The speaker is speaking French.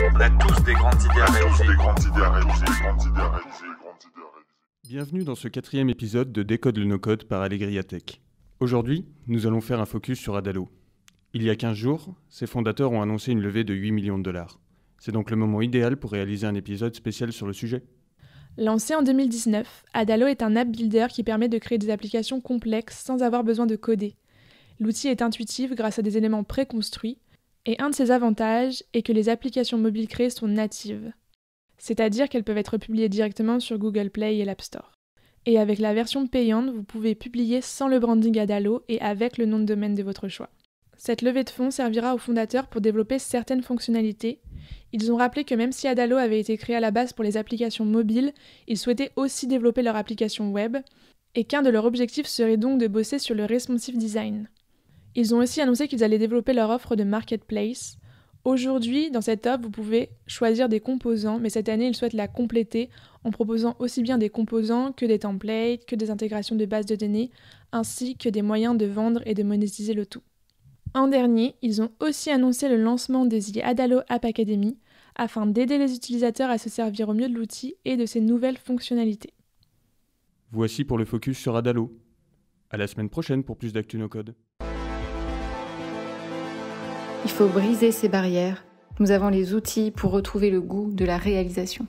On a tous des grandes idées à réaliser. Bienvenue dans ce quatrième épisode de Décode le no-code par Allegria Tech. Aujourd'hui, nous allons faire un focus sur Adalo. Il y a 15 jours, ses fondateurs ont annoncé une levée de 8 millions de dollars. C'est donc le moment idéal pour réaliser un épisode spécial sur le sujet. Lancé en 2019, Adalo est un app builder qui permet de créer des applications complexes sans avoir besoin de coder. L'outil est intuitif grâce à des éléments préconstruits, et un de ses avantages est que les applications mobiles créées sont natives, c'est-à-dire qu'elles peuvent être publiées directement sur Google Play et l'App Store. Et avec la version payante, vous pouvez publier sans le branding Adalo et avec le nom de domaine de votre choix. Cette levée de fonds servira aux fondateurs pour développer certaines fonctionnalités. Ils ont rappelé que même si Adalo avait été créé à la base pour les applications mobiles, ils souhaitaient aussi développer leur application web, et qu'un de leurs objectifs serait donc de bosser sur le responsive design. Ils ont aussi annoncé qu'ils allaient développer leur offre de marketplace. Aujourd'hui, dans cette offre, vous pouvez choisir des composants, mais cette année, ils souhaitent la compléter en proposant aussi bien des composants que des templates, que des intégrations de bases de données, ainsi que des moyens de vendre et de monétiser le tout. En dernier, ils ont aussi annoncé le lancement des IAdalo Adalo App Academy afin d'aider les utilisateurs à se servir au mieux de l'outil et de ses nouvelles fonctionnalités. Voici pour le focus sur Adalo. À la semaine prochaine pour plus d'actu no code. Il faut briser ces barrières. Nous avons les outils pour retrouver le goût de la réalisation.